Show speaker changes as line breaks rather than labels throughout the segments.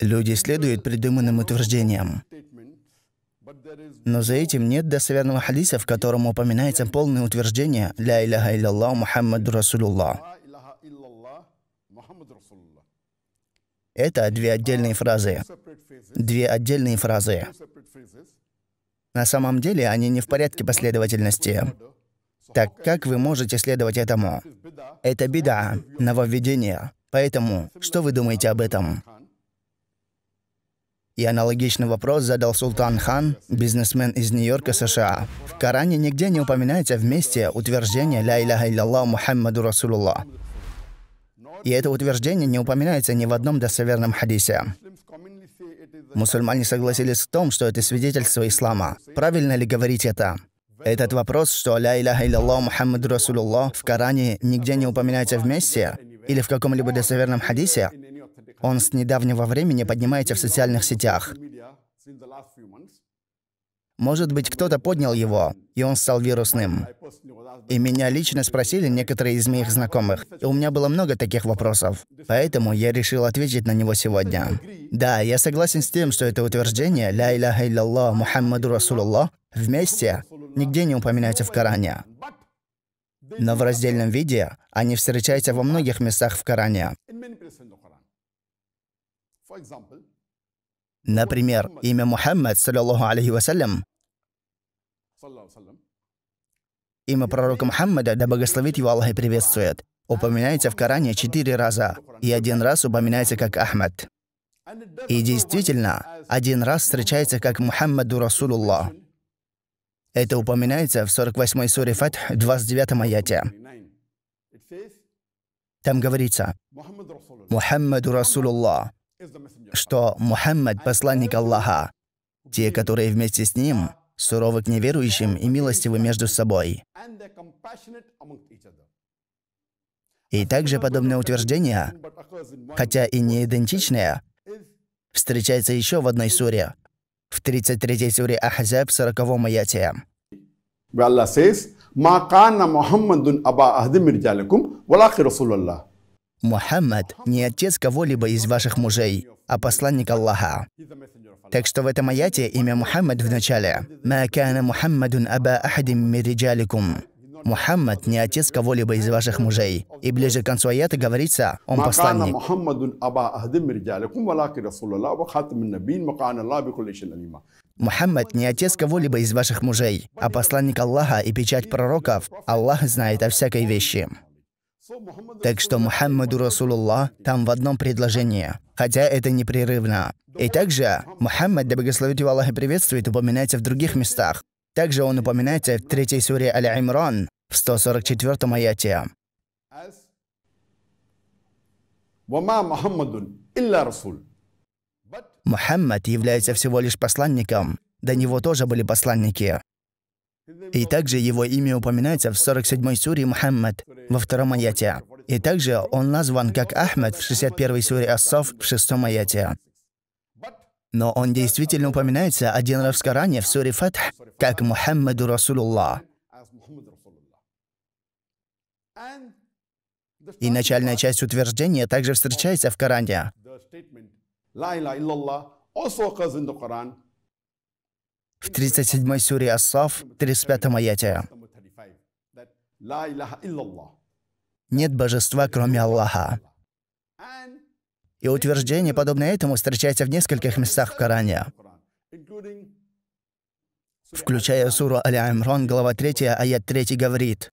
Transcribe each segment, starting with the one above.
Люди следуют придуманным утверждениям. Но за этим нет достоверного хадиса, в котором упоминается полное утверждение «Ля иляха илляллах Мухаммаду Расулуллах». Это две отдельные фразы. Две отдельные фразы. На самом деле они не в порядке последовательности. Так как вы можете следовать этому? Это беда, нововведение. Поэтому, что вы думаете об этом? И аналогичный вопрос задал Султан Хан, бизнесмен из Нью-Йорка, США. В Коране нигде не упоминается вместе утверждение «Ля иляха илляллах Мухаммаду Расулулла. И это утверждение не упоминается ни в одном достоверном хадисе. Мусульмане согласились в том, что это свидетельство ислама. Правильно ли говорить это? Этот вопрос, что «Ля иляха илляллах Мухаммаду Расулулла в Коране нигде не упоминается вместе, или в каком-либо достоверном хадисе, он с недавнего времени поднимается в социальных сетях. Может быть, кто-то поднял его, и он стал вирусным. И меня лично спросили некоторые из моих знакомых, и у меня было много таких вопросов. Поэтому я решил ответить на него сегодня. Да, я согласен с тем, что это утверждение «Ля иляха илляллах Мухаммаду Расулуллах» вместе нигде не упоминается в Коране. Но в раздельном виде они встречаются во многих местах в Коране. Например, имя Мухаммад, саллиллаху алейхи вассалям, имя пророка Мухаммада, да благословит его Аллах и приветствует, упоминается в Коране четыре раза, и один раз упоминается как Ахмад. И действительно, один раз встречается как Мухаммаду Расулуллах. Это упоминается в 48-й суре Фатх, 29-м аяте. Там говорится, «Мухаммаду Расулуллах» что Мухаммад – посланник Аллаха. Те, которые вместе с ним, суровы к неверующим и милостивы между собой. И также подобное утверждение, хотя и не идентичное, встречается еще в одной суре, в 33 суре Ахзаб, 40
аяте. Аллах says, «Ма кана Мухаммадун аба ахди мирджаликум, валахи
Мухаммад не отец кого-либо из ваших мужей, а посланник Аллаха. Так что в этом аяте имя Мухаммад в начале. «Макана Мухаммадун аба ахадим мириджаликум». Мухаммад не отец кого-либо из ваших мужей. И ближе к концу аята говорится, он посланник. Мухаммад не отец кого-либо из ваших мужей, а посланник Аллаха и печать пророков. Аллах знает о всякой вещи. Так что Мухаммаду Расулуллах там в одном предложении, хотя это непрерывно. И также Мухаммад, да благословит его Аллах и приветствует, упоминается в других местах. Также он упоминается в 3 суре Аль-Имран, в 144 аяте. Мухаммад является всего лишь посланником. До него тоже были посланники. И также его имя упоминается в 47-й суре Мухаммад во втором аяте. И также он назван как Ахмед в 61-й суре Ассов в шестом аяте. Но он действительно упоминается один раз в Коране в суре Фатх как Мухаммаду Расулуллах. И начальная часть утверждения также встречается в Коране в 37 суре Ассаф, 35 аяте. Нет божества, кроме Аллаха. И утверждение, подобное этому, встречается в нескольких местах в Коране, включая суру Аль-Амрон, глава 3, аят 3 говорит,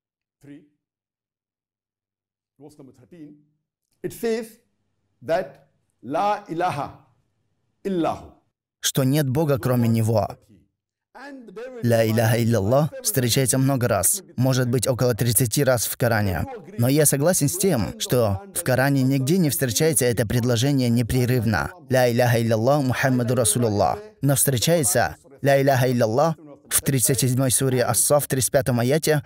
что нет Бога, кроме Него. Ля иляха илляллах встречается много раз, может быть около 30 раз в Коране. Но я согласен с тем, что в Коране нигде не встречается это предложение непрерывно. Ля иляха илляллах Мухаммаду Расулуллах. Но встречается Ля иляха илляллах в 37 суре Асса в 35 аяте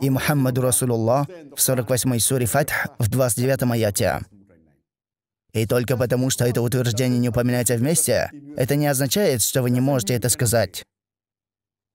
и Мухаммаду Расулуллах в 48 суре Фатх в 29 аяте. И только потому, что это утверждение не упоминается вместе, это не означает, что вы не можете это сказать.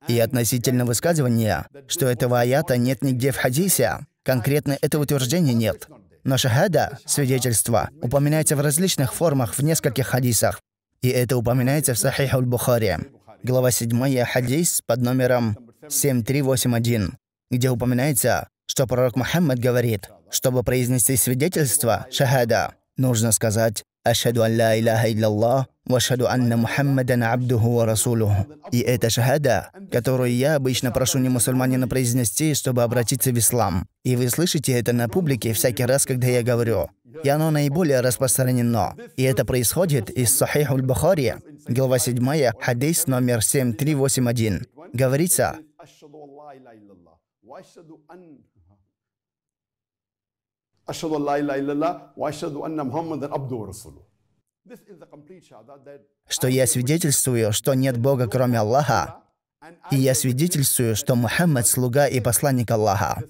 И относительно высказывания, что этого аята нет нигде в хадисе, конкретно этого утверждения нет. Но шахада, свидетельство, упоминается в различных формах в нескольких хадисах. И это упоминается в Сахих аль-Бухари, глава 7, хадис под номером 7381, где упоминается, что пророк Мухаммад говорит, чтобы произнести свидетельство, шахада, Нужно сказать «Ашхаду ан ла иляха илляллах, вашхаду анна Мухаммадан абдуху ва расулуху». И это шахада, которую я обычно прошу не мусульманина произнести, чтобы обратиться в ислам. И вы слышите это на публике всякий раз, когда я говорю. И оно наиболее распространено. И это происходит из Сахих аль-Бухари, глава 7, хадис номер 7381.
Говорится, Ashadu Allah illa illallah wa ashadu anna Muhammadan abdu rasuluh.
Что я свидетельствую, что нет Бога, кроме Аллаха, и я свидетельствую, что Мухаммад — слуга и посланник Аллаха.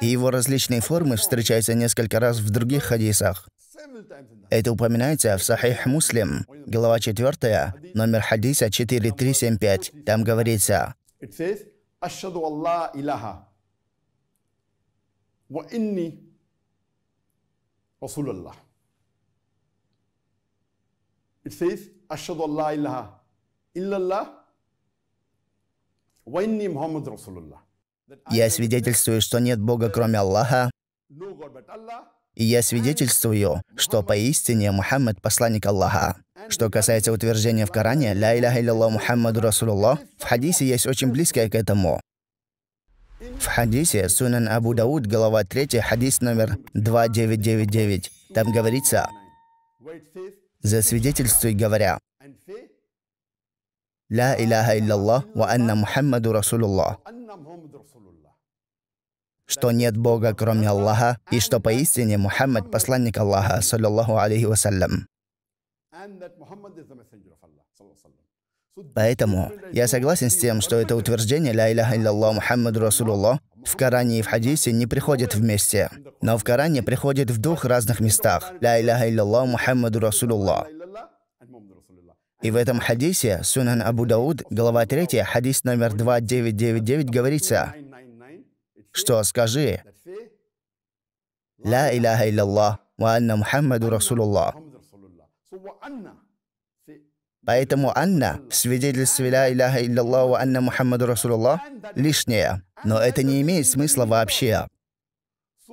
И его различные формы встречаются несколько раз в других хадисах. Это упоминается в Сахих Муслим, глава 4, номер хадиса 4375. Там говорится,
wa inni Rasulullah. It says, Ashadu Allah ilaha illallah wa inni Muhammad Rasulullah.
Я свидетельствую, что нет Бога, кроме Аллаха, и я свидетельствую, что поистине Мухаммад – посланник Аллаха. Что касается утверждения в Коране «Ля иляха илля Мухаммаду Расулуллах», в хадисе есть очень близкое к этому. В хадисе Сунан Абу Дауд, глава 3, хадис номер 2999, там говорится «Засвидетельствуй, говоря, «Ля Илляха Иллаллах, ва Анна Мухаммаду Расулуллах» что нет Бога, кроме Аллаха, и что поистине Мухаммад – посланник Аллаха, саллиллаху алейхи вассалям. Поэтому я согласен с тем, что это утверждение «Ля иляха илляллах Мухаммад Расулулла в Коране и в хадисе не приходят вместе, но в Коране приходит в двух разных местах «Ля иляха илляллах Мухаммад Расулулла. И в этом хадисе, Сунан Абу Дауд, глава 3, хадис номер 2999, говорится, что «Скажи, «Ля иляха илляллах, ва анна Мухаммаду Расулуллах». Поэтому Анна в свидетельстве «Ля Иляха Иллаллаху Анна Мухаммаду Расулуллах» лишняя. Но это не имеет смысла вообще.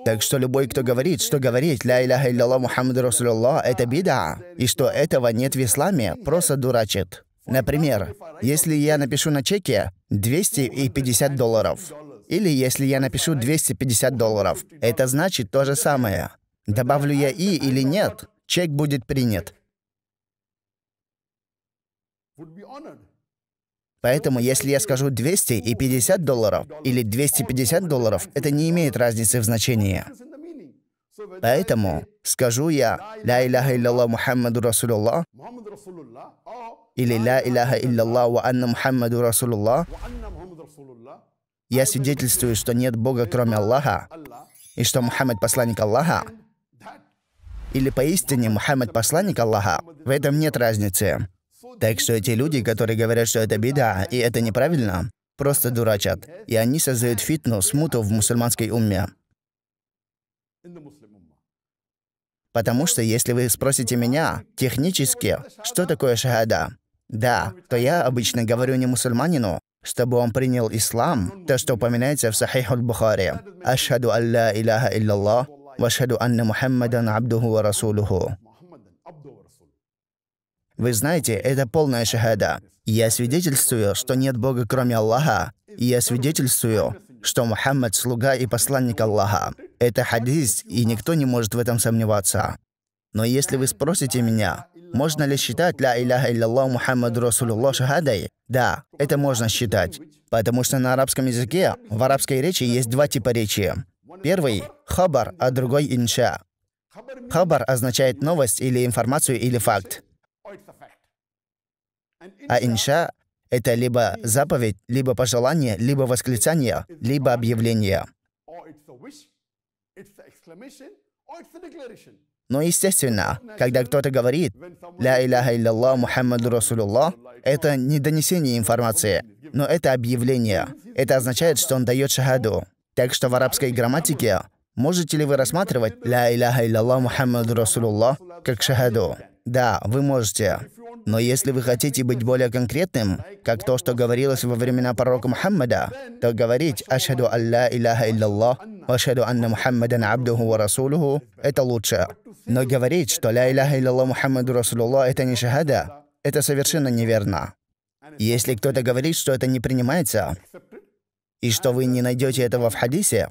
Так что любой, кто говорит, что говорить «Ля Иляха Иллаллах Мухаммаду Расулуллах» — это беда и что этого нет в исламе, просто дурачит. Например, если я напишу на чеке 250 долларов, или если я напишу 250 долларов, это значит то же самое. Добавлю я «и» или «нет», чек будет принят. Поэтому, если я скажу 200 и 50 долларов или 250 долларов, это не имеет разницы в значении. Поэтому скажу я «Ля иляха илля Мухаммаду Расулуллах» или «Ля иляха илля ва анна Мухаммаду Расулуллах», я свидетельствую, что нет Бога, кроме Аллаха, и что Мухаммад — посланник Аллаха, или поистине Мухаммад — посланник Аллаха, в этом нет разницы. Так что эти люди, которые говорят, что это беда и это неправильно, просто дурачат. И они создают фитну, смуту в мусульманской умме. Потому что если вы спросите меня технически, что такое шахада, да, то я обычно говорю не мусульманину, чтобы он принял ислам, то, что упоминается в Сахих бухари Ашхаду алла илляха илляллах, вашхаду анна Мухаммадан абдуху ва расулуху. Вы знаете, это полная шахада. Я свидетельствую, что нет Бога, кроме Аллаха. И я свидетельствую, что Мухаммад — слуга и посланник Аллаха. Это хадис, и никто не может в этом сомневаться. Но если вы спросите меня, можно ли считать «Ля Иляха Иллаллах Мухаммад Расулуллах шахадой?» Да, это можно считать. Потому что на арабском языке, в арабской речи есть два типа речи. Первый — хабар, а другой — инша. Хабар означает новость или информацию или факт. А инша — это либо заповедь, либо пожелание, либо восклицание, либо объявление. Но естественно, когда кто-то говорит «Ля иляха илляллах Мухаммаду Расулуллах», это не донесение информации, но это объявление. Это означает, что он дает шахаду. Так что в арабской грамматике можете ли вы рассматривать «Ля иляха илляллах Мухаммаду Расулуллах» как шахаду? Да, вы можете. Но если вы хотите быть более конкретным, как то, что говорилось во времена пророка Мухаммада, то говорить «Ашхаду Алла Илляха Иллаллах», «Ашхаду Анна Мухаммадан Абдуху Ва Расулуху» — это лучше. Но говорить, что «Ля Илляха Иллаллах Мухаммаду Расулуллах» — это не шахада, это совершенно неверно. Если кто-то говорит, что это не принимается, и что вы не найдете этого в хадисе,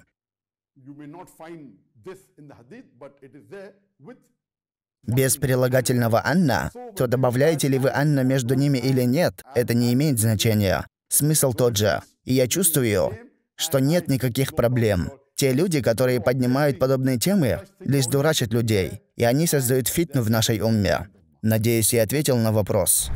без прилагательного «Анна» то добавляете ли вы Анна между ними или нет, это не имеет значения. Смысл тот же. И я чувствую, что нет никаких проблем. Те люди, которые поднимают подобные темы, лишь дурачат людей, и они создают фитну в нашей умме. Надеюсь, я ответил на вопрос.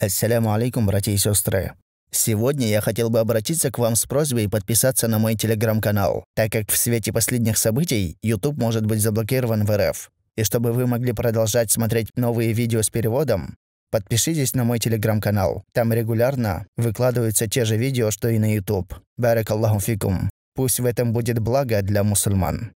Ассаляму алейкум, братья и сестры. Сегодня я хотел бы обратиться к вам с просьбой подписаться на мой телеграм-канал, так как в свете последних событий YouTube может быть заблокирован в РФ. И чтобы вы могли продолжать смотреть новые видео с переводом, подпишитесь на мой телеграм-канал. Там регулярно выкладываются те же видео, что и на YouTube. Барак Аллаху фикум. Пусть в этом будет благо для мусульман.